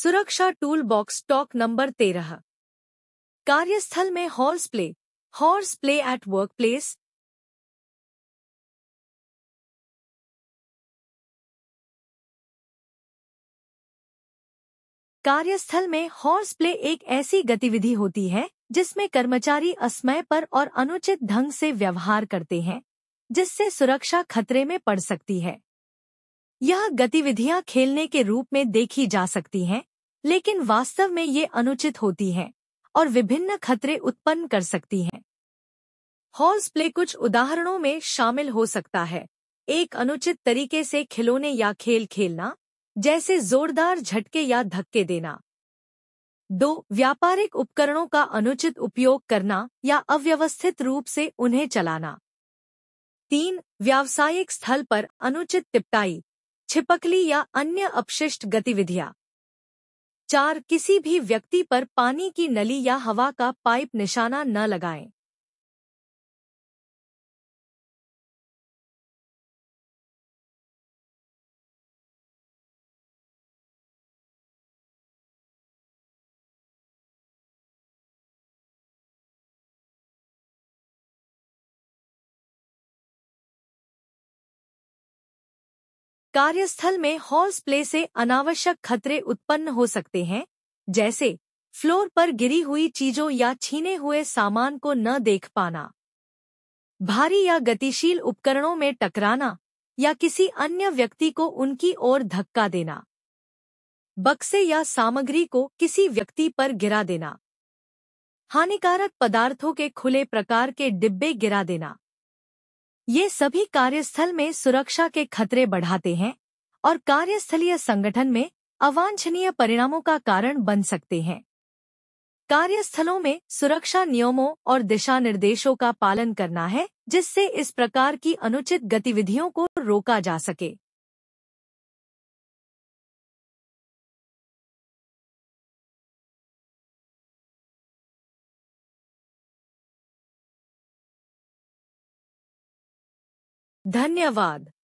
सुरक्षा tool box talk number तेरह कार्यस्थल में horse play horse play at work place कार्यस्थल में हॉर्स प्ले एक ऐसी गतिविधि होती है जिसमें कर्मचारी असमय पर और अनुचित ढंग से व्यवहार करते हैं जिससे सुरक्षा खतरे में पड़ सकती है यह गतिविधियां खेलने के रूप में देखी जा सकती हैं लेकिन वास्तव में ये अनुचित होती हैं और विभिन्न खतरे उत्पन्न कर सकती हैं हॉल्स प्ले कुछ उदाहरणों में शामिल हो सकता है एक अनुचित तरीके से खिलौने या खेल खेलना जैसे जोरदार झटके या धक्के देना दो व्यापारिक उपकरणों का अनुचित उपयोग करना या अव्यवस्थित रूप से उन्हें चलाना तीन व्यावसायिक स्थल पर अनुचित टिपटाई छिपकली या अन्य अपशिष्ट गतिविधियां चार किसी भी व्यक्ति पर पानी की नली या हवा का पाइप निशाना न लगाएं कार्यस्थल में हॉर्स प्ले से अनावश्यक खतरे उत्पन्न हो सकते हैं जैसे फ्लोर पर गिरी हुई चीजों या छीने हुए सामान को न देख पाना भारी या गतिशील उपकरणों में टकराना या किसी अन्य व्यक्ति को उनकी ओर धक्का देना बक्से या सामग्री को किसी व्यक्ति पर गिरा देना हानिकारक पदार्थों के खुले प्रकार के डिब्बे गिरा देना ये सभी कार्यस्थल में सुरक्षा के खतरे बढ़ाते हैं और कार्यस्थलीय संगठन में अवांछनीय परिणामों का कारण बन सकते हैं कार्यस्थलों में सुरक्षा नियमों और दिशा निर्देशों का पालन करना है जिससे इस प्रकार की अनुचित गतिविधियों को रोका जा सके धन्यवाद